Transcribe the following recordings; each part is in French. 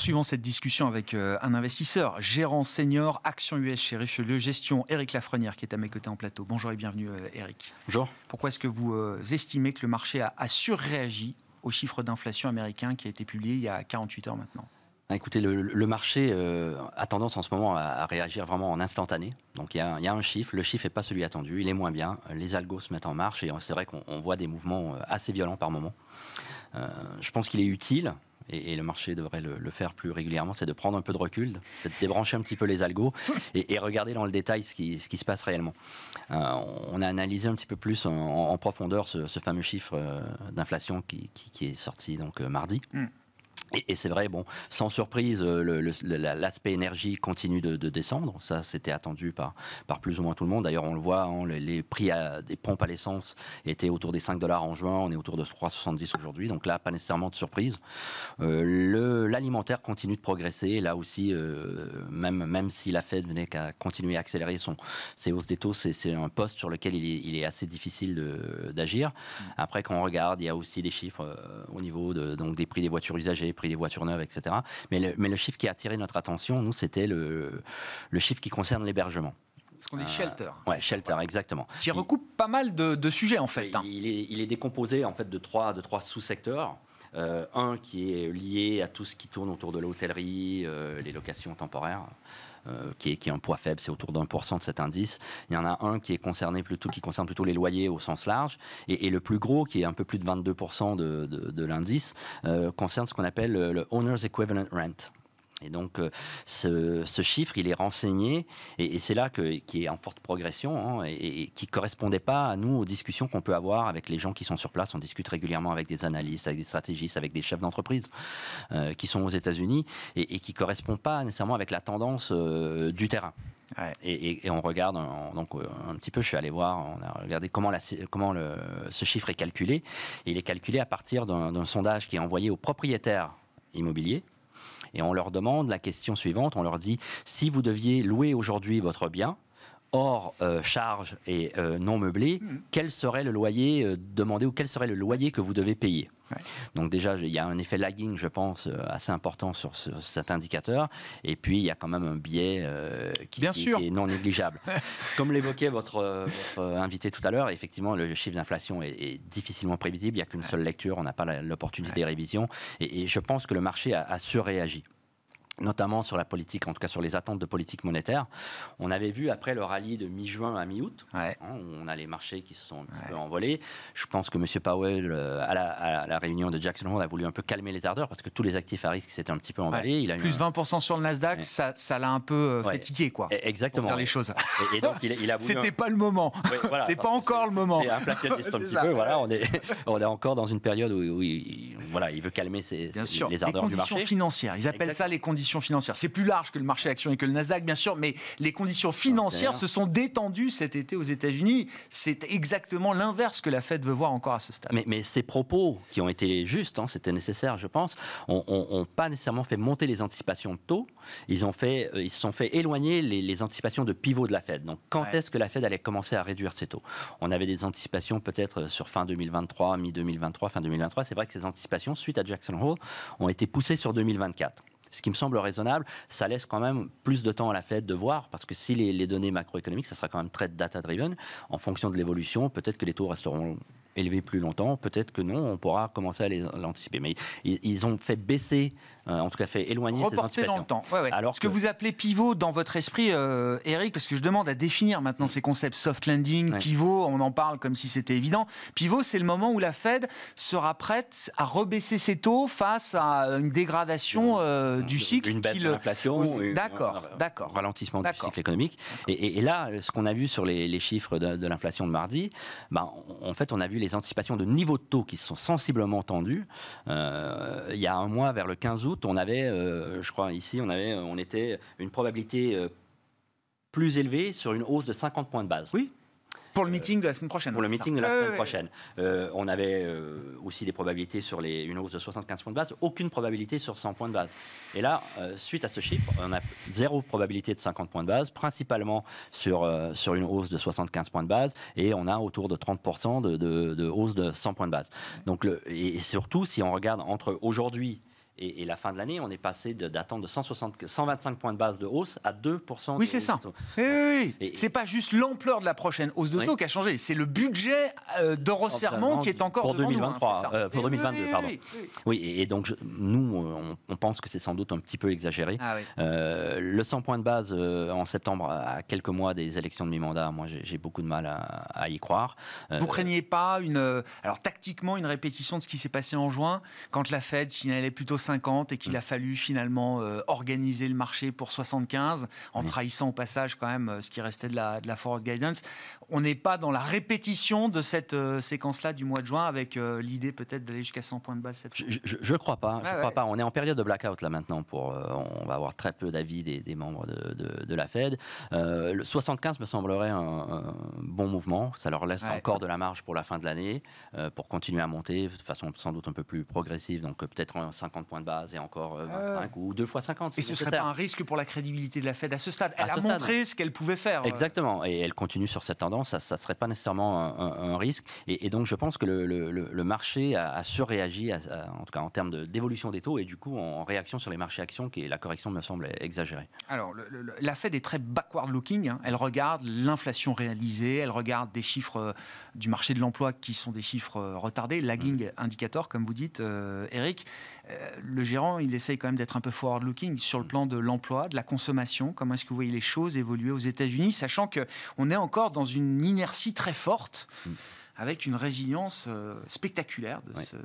poursuivons cette discussion avec euh, un investisseur, gérant senior, Action US chez Richelieu Gestion, Eric Lafrenière, qui est à mes côtés en plateau. Bonjour et bienvenue, Eric. Euh, Bonjour. Pourquoi est-ce que vous euh, estimez que le marché a, surréagi au chiffre d'inflation américain qui a été publié il y a 48 heures maintenant bah, Écoutez, le, marché a tendance en ce moment à, réagir vraiment en instantané. Donc il y, a, un chiffre, le chiffre n'est pas celui attendu, il est moins bien, les algos se mettent en marche et c'est vrai qu'on voit des mouvements assez violents par moment. je pense qu'il est utile et, le marché devrait le, faire plus régulièrement, c'est de prendre un peu de recul, de débrancher un petit peu les algos et, regarder dans le détail ce qui, se passe réellement. Euh, on a analysé un petit peu plus en, profondeur ce, fameux chiffre euh, d'inflation qui, est sorti donc euh, mardi. Hmm. Et, c'est vrai, bon, sans surprise, euh, l'aspect énergie continue de, descendre. Ça, c'était attendu par, par plus ou moins tout le monde. D'ailleurs, on le voit, hein, les, prix à, des pompes à l'essence étaient autour des 5 dollars en juin. On est autour de 3,70 aujourd'hui. Donc là, pas nécessairement de surprise. Euh, l'alimentaire continue de progresser. Là aussi, euh, même, même si la Fed venait qu'à continuer à accélérer son, ses hausses des taux, c'est un poste sur lequel il est, assez difficile d'agir. Mm. Après, quand on regarde, il y a aussi des chiffres au niveau de, donc, des prix des voitures usagées des voitures neuves, etc. Mais le, chiffre qui a attiré notre attention, nous, c'était le, chiffre qui concerne l'hébergement ce qu'on est euh, shelter. shelter, exactement. Qui recoupe pas mal de, sujets en fait. Hein. Il, est, décomposé en fait de trois sous-secteurs. Euh, un qui est lié à tout ce qui tourne autour de l'hôtellerie, euh, les locations temporaires. Euh, qui, est, qui un poids faible, c'est autour d'un pour cent de cet indice. Il y en a un qui est concerné plutôt, qui concerne plutôt les loyers au sens large, et, le plus gros, qui est un peu plus de 22 de, de l'indice, concerne ce qu'on appelle le owner's equivalent rent. Et donc, euh, ce, chiffre, il est renseigné, et, c'est là que, qui est en forte progression, hein, et, qui ne correspondait pas à nous aux discussions qu'on peut avoir avec les gens qui sont sur place. On discute régulièrement avec des analystes, avec des stratégistes, avec des chefs d'entreprise euh, qui sont aux États-Unis, et, qui ne correspond pas nécessairement avec la tendance euh, du terrain. Et, on regarde, donc un petit peu, je suis allé voir, on a regardé comment, ce chiffre est calculé. il est calculé à partir d'un sondage qui est envoyé aux propriétaires immobiliers, et on leur demande la question suivante, on leur dit, si vous deviez louer aujourd'hui votre bien, hors euh, charge et euh, non meublé, mhm. quel serait le loyer euh, demandé ou quel serait le loyer que vous devez payer Donc déjà, il y a un effet lagging, je pense, assez important sur, cet indicateur. Et puis, il y a quand même un biais qui, est non négligeable. Comme l'évoquait votre, invité tout à l'heure, effectivement, le chiffre d'inflation est, difficilement prévisible. Il n'y a qu'une seule lecture, on n'a pas l'opportunité de des révisions. Et, je pense que le marché a, a surréagi notamment sur la politique, en tout cas sur les attentes de politique monétaire. On avait vu après le rallye de mi-juin à mi-août, hein, où on a les marchés qui se sont un peu envolés. Je pense que M. Powell, euh, à la, réunion de Jackson Hole, a voulu un peu calmer les ardeurs parce que tous les actifs à risque s'étaient un petit peu envolés. Il a Plus 20% sur le Nasdaq, ça, l'a un peu euh, fatigué, quoi. E-, exactement. Pour faire les choses. Et, donc, il, a voulu... C'était pas le moment. c'est pas encore le moment. un petit peu. Voilà, on est, encore dans une période où, il, voilà, il veut calmer les ardeurs du marché. les ardeurs conditions du marché. financières. Ils appellent ça les conditions financière C'est plus large que le marché action et que le Nasdaq, bien sûr, mais les conditions financières se sont détendues cet été aux États-Unis. C'est exactement l'inverse que la Fed veut voir encore à ce stade. Mais, ces propos qui ont été justes, hein, c'était nécessaire, je pense, n'ont pas nécessairement fait monter les anticipations de taux. Ils ont fait, euh, ils se sont fait éloigner les, anticipations de pivot de la Fed. Donc, quand est-ce que la Fed allait commencer à réduire ses taux On avait des anticipations peut-être euh, sur fin 2023, mi 2023, fin 2023. C'est vrai que ces anticipations, suite à Jackson Hole, ont été poussées sur 2024 ce qui me semble raisonnable, ça laisse quand même plus de temps à la Fed de voir, parce que si les, données macroéconomiques, ça sera quand même très data-driven, en fonction de l'évolution, peut-être que les taux resteront élevés plus longtemps, peut-être que non, on pourra commencer à les anticiper. Mais ils, ont fait baisser euh, en tout cas fait éloigner Reporter dans le temps. Alors ce que... vous appelez pivot dans votre esprit, euh, Eric, parce que je demande à définir maintenant ces concepts soft landing, pivot, on en parle comme si c'était évident. Pivot, c'est le moment où la Fed sera prête à rebaisser ses taux face à une dégradation euh, du cycle. Une baisse de l'inflation. D'accord, d'accord. Ralentissement du cycle économique. Et, là, ce qu'on a vu sur les, chiffres de, l'inflation de mardi, bah, en fait, on a vu les anticipations de niveaux de taux qui sont sensiblement tendus. il y a un mois, vers le 15 août, on avait, euh, je crois ici, on, avait, on était une probabilité euh, plus élevée sur une hausse de 50 points de base. Oui. Pour le meeting de la semaine prochaine. Pour le meeting de la semaine prochaine. Euh, on avait aussi des probabilités sur les, une hausse de 75 points de base, aucune probabilité sur 100 points de base. Et là, suite à ce chiffre, on a zéro probabilité de 50 points de base, principalement sur, sur une hausse de 75 points de base, et on a autour de 30% de, hausse de 100 points de base. Donc, le, et surtout, si on regarde entre aujourd'hui et, la fin de l'année, on est passé d'attendre de, de 160, 125 points de base de hausse à 2%. Oui, c'est ça. Oui, oui, C'est pas juste l'ampleur de la prochaine hausse de taux qui a changé, c'est le budget euh, de resserrement oh, qui est encore pour 2023, hein, euh, pour 2022, pardon. Oui, et, donc nous, on, pense que c'est sans doute un petit peu exagéré. Ah euh, le 100 points de base en septembre, à quelques mois des élections de mi-mandat, moi j'ai beaucoup de mal à, y croire. Vous craignez pas une, alors tactiquement une répétition de ce qui s'est passé en juin, quand la Fed est plutôt 5 et qu'il mm. a fallu finalement euh, organiser le marché pour 75 en mm. trahissant au passage quand même euh, ce qui restait de la, de la forward guidance. On n'est pas dans la répétition de cette euh, séquence-là du mois de juin avec l'idée peut-être d'aller jusqu'à 100 points de base. je ne crois pas. On est en période de blackout là maintenant. Pour, on va avoir très peu d'avis des, membres de, la Fed. le 75 me semblerait un, bon mouvement. Ça leur laisse encore de la marge pour la fin de l'année, pour continuer à monter de façon sans doute un peu plus progressive. Donc peut-être 50 points de base et encore 25 euh, ah. ou 2 fois 50. Et ce serait pas un risque pour la crédibilité de la Fed à ce stade. Elle a montré ce qu'elle pouvait faire. Exactement. Et elle continue sur cette tendance. Ça ne serait pas nécessairement un, risque. Et, donc, je pense que le, marché a, surréagi, en tout cas en termes d'évolution des taux, et du coup, en, réaction sur les marchés actions, qui est la correction me semble exagérée. Alors, la Fed est très backward-looking. Hein. Elle regarde l'inflation réalisée, elle regarde des chiffres euh, du marché de l'emploi qui sont des chiffres euh, retardés, lagging mmh. indicator, comme vous dites, Eric le gérant, il essaye quand même d'être un peu forward-looking sur le plan de l'emploi, de la consommation. Comment est-ce que vous voyez les choses évoluer aux États-Unis, sachant qu'on est encore dans une inertie très forte mm. avec une résilience euh, spectaculaire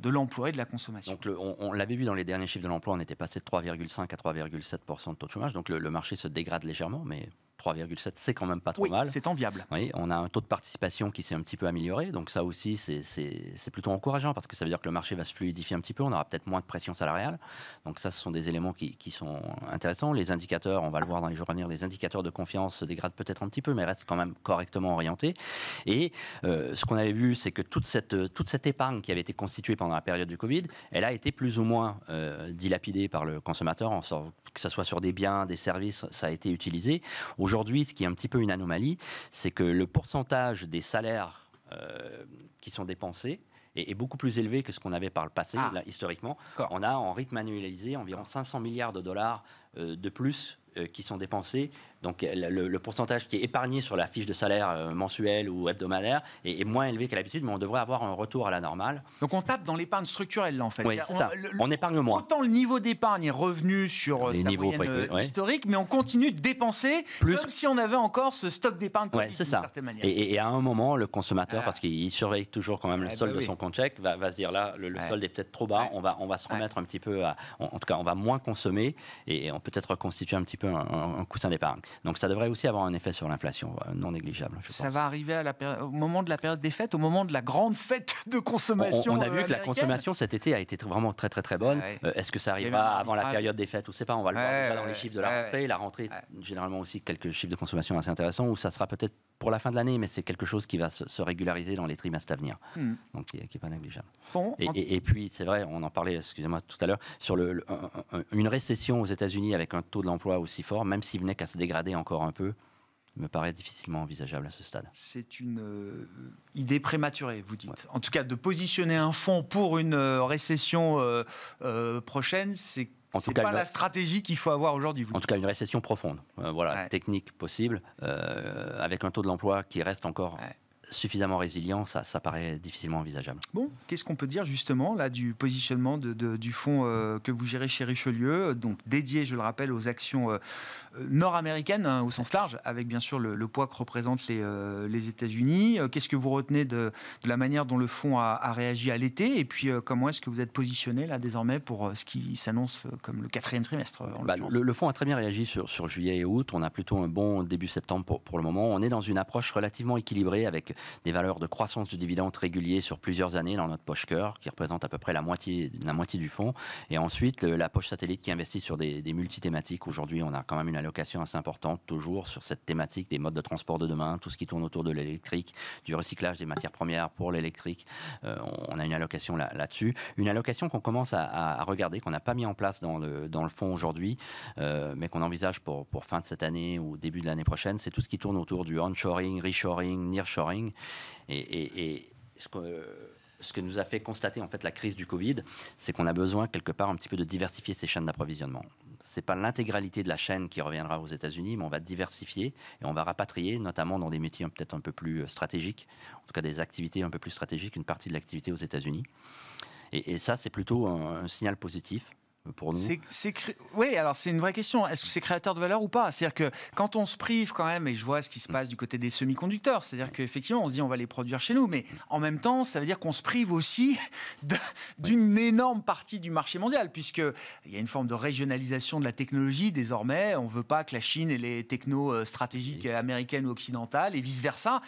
de, l'emploi et de la consommation. on, l'avait vu dans les derniers chiffres de l'emploi, on était passé de 3,5 à 3,7 de taux de chômage, donc le marché se dégrade légèrement, mais 3,7, c'est quand même pas trop oui, mal. C'est enviable. Oui, on a un taux de participation qui s'est un petit peu amélioré, donc ça aussi c'est plutôt encourageant parce que ça veut dire que le marché va se fluidifier un petit peu, on aura peut-être moins de pression salariale. Donc ça, ce sont des éléments qui, qui, sont intéressants. Les indicateurs, on va le voir dans les jours à venir, les indicateurs de confiance se dégradent peut-être un petit peu, mais restent quand même correctement orientés. Et euh, ce qu'on avait vu, c'est que toute cette, euh, toute cette épargne qui avait été constituée pendant la période du Covid, elle a été plus ou moins euh, dilapidée par le consommateur, que ce soit sur des biens, des services, ça a été utilisé. Au Aujourd'hui, ce qui est un petit peu une anomalie, c'est que le pourcentage des salaires euh, qui sont dépensés est, beaucoup plus élevé que ce qu'on avait par le passé, ah. historiquement. On a en rythme annualisé environ 500 milliards de dollars euh, de plus euh, qui sont dépensés, donc euh, le, pourcentage qui est épargné sur la fiche de salaire euh, mensuelle ou hebdomadaire est, moins élevé qu'à l'habitude, mais on devrait avoir un retour à la normale. Donc on tape dans l'épargne structurelle là en fait. on, on, épargne moins. Autant le niveau d'épargne est revenu sur les sa moyenne historique, mais on continue de dépenser Plus... comme si on avait encore ce stock d'épargne. c'est ça. Et, à un moment, le consommateur, ah. parce qu'il surveille toujours quand même le eh ben solde de son compte chèque, va, va se dire là le, solde est peut-être trop bas, on va on va se remettre un petit peu, en, en, tout cas on va moins consommer et on peut-être reconstituer un petit peu un, coussin d'épargne. Donc ça devrait aussi avoir un effet sur l'inflation euh, non négligeable. ça va arriver au moment de la période des fêtes, au moment de la grande fête de consommation. On, a vu euh, que la consommation cet été a été vraiment très très très bonne. Euh, est-ce que ça arrivera avant la période des fêtes ou ne pas. On va le voir dans les chiffres de la rentrée. La rentrée, généralement aussi quelques chiffres de consommation assez intéressants ou ça sera peut-être pour la fin de l'année, mais c'est quelque chose qui va se, régulariser dans les trimestres à venir, hmm. donc qui n'est pas négligeable. et, puis, c'est vrai, on en parlait, excusez-moi, tout à l'heure, sur le, une récession aux États-Unis avec un taux de l'emploi aussi fort, même s'il venait qu'à se dégrader encore un peu, me paraît difficilement envisageable à ce stade. C'est une euh, idée prématurée, vous dites. En tout cas, de positionner un fonds pour une euh, récession euh, prochaine, c'est en tout pas la stratégie qu'il faut avoir aujourd'hui. En tout cas, une récession profonde, euh, voilà, technique possible, euh, avec un taux de l'emploi qui reste encore suffisamment résilient, ça, ça paraît difficilement envisageable. Bon, qu'est-ce qu'on peut dire justement là du positionnement de, du fonds euh, que vous gérez chez Richelieu, donc dédié, je le rappelle, aux actions euh, euh, nord-américaines hein, au sens large, avec bien sûr le, poids que représentent les, les États-Unis. Qu'est-ce que vous retenez de, de, la manière dont le fonds a, réagi à l'été et puis comment est-ce que vous êtes positionné là désormais pour ce qui s'annonce comme le quatrième trimestre bah, le, fond fonds a très bien réagi sur, sur, juillet et août. On a plutôt un bon début septembre pour le moment. On est dans une approche relativement équilibrée avec des valeurs de croissance du dividende régulier sur plusieurs années dans notre poche cœur, qui représente à peu près la moitié, la moitié du fonds. Et ensuite, la poche satellite qui investit sur des, multi-thématiques. Aujourd'hui, on a quand même une allocation assez importante, toujours sur cette thématique des modes de transport de demain, tout ce qui tourne autour de l'électrique, du recyclage des matières premières pour l'électrique. Euh, on a une allocation là-dessus. une allocation qu'on commence à, regarder, qu'on n'a pas mis en place dans le, dans le fonds aujourd'hui, euh, mais qu'on envisage pour, pour fin de cette année ou début de l'année prochaine, c'est tout ce qui tourne autour du onshoring, reshoring, nearshoring et, ce, que, nous a fait constater en fait la crise du Covid, c'est qu'on a besoin quelque part un petit peu de diversifier ces chaînes d'approvisionnement. C'est pas l'intégralité de la chaîne qui reviendra aux États-Unis, mais on va diversifier et on va rapatrier, notamment dans des métiers peut-être un peu plus euh, stratégiques, en tout cas des activités un peu plus stratégiques, une partie de l'activité aux États-Unis. Et, ça, c'est plutôt un, signal positif pour c'est, Oui, alors c'est une vraie question. Est-ce que c'est créateur de valeur ou pas C'est-à-dire que quand on se prive quand même, et je vois ce qui se mm. passe du côté des semi-conducteurs, c'est-à-dire qu'effectivement on se dit on va les produire chez nous, mais en même temps ça veut dire qu'on se prive aussi d'une énorme partie du marché mondial, puisqu'il y a une forme de régionalisation de la technologie désormais. On ne veut pas que la Chine et les technos euh, stratégiques américaines ou occidentales et vice-versa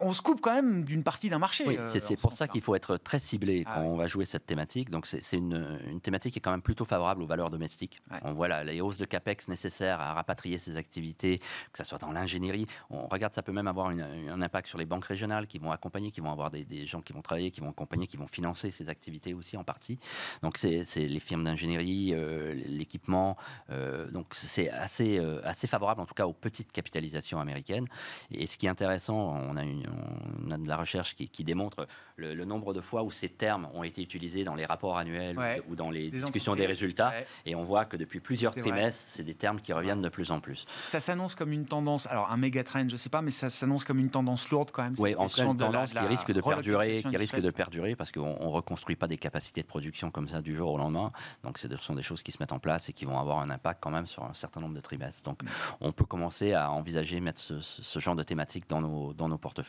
on se coupe quand même d'une partie d'un marché. Oui, euh, c'est pour ça qu'il faut être très ciblé ah quand on va jouer cette thématique. Donc c'est une, thématique qui est quand même plutôt favorable aux valeurs domestiques. On voit là, les hausses de capex nécessaires à rapatrier ces activités, que ce soit dans l'ingénierie. On regarde, ça peut même avoir un impact sur les banques régionales qui vont accompagner, qui vont avoir des, gens qui vont travailler, qui vont accompagner, qui vont financer ces activités aussi en partie. Donc c'est les firmes d'ingénierie, euh, l'équipement. Euh, donc c'est assez, assez favorable en tout cas aux petites capitalisations américaines. Et ce qui est intéressant, on a une on a de la recherche qui, démontre le, nombre de fois où ces termes ont été utilisés dans les rapports annuels ou, dans les discussions des résultats. Et on voit que depuis plusieurs trimestres, c'est des termes qui reviennent de plus en plus. Ça s'annonce comme une tendance, alors un méga trend, je ne sais pas, mais ça s'annonce comme une tendance lourde quand même. Oui, en fait, une qui risque de perdurer, qui risque de perdurer parce qu'on ne reconstruit pas des capacités de production comme ça du jour au lendemain. Donc ce sont des choses qui se mettent en place et qui vont avoir un impact quand même sur un certain nombre de trimestres. Donc mm. on peut commencer à envisager mettre ce, genre de thématiques dans nos, dans nos portefeuilles.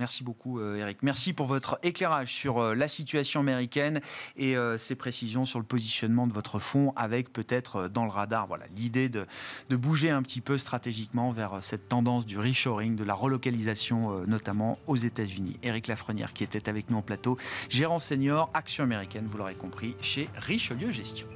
Merci beaucoup euh, Eric. Merci pour votre éclairage sur euh, la situation américaine et euh, ses précisions sur le positionnement de votre fonds avec peut-être dans le radar voilà l'idée de, de, bouger un petit peu stratégiquement vers cette tendance du reshoring, de la relocalisation notamment aux États-Unis. Eric Lafrenière qui était avec nous en plateau, gérant senior action américaine, vous l'aurez compris, chez Richelieu Gestion.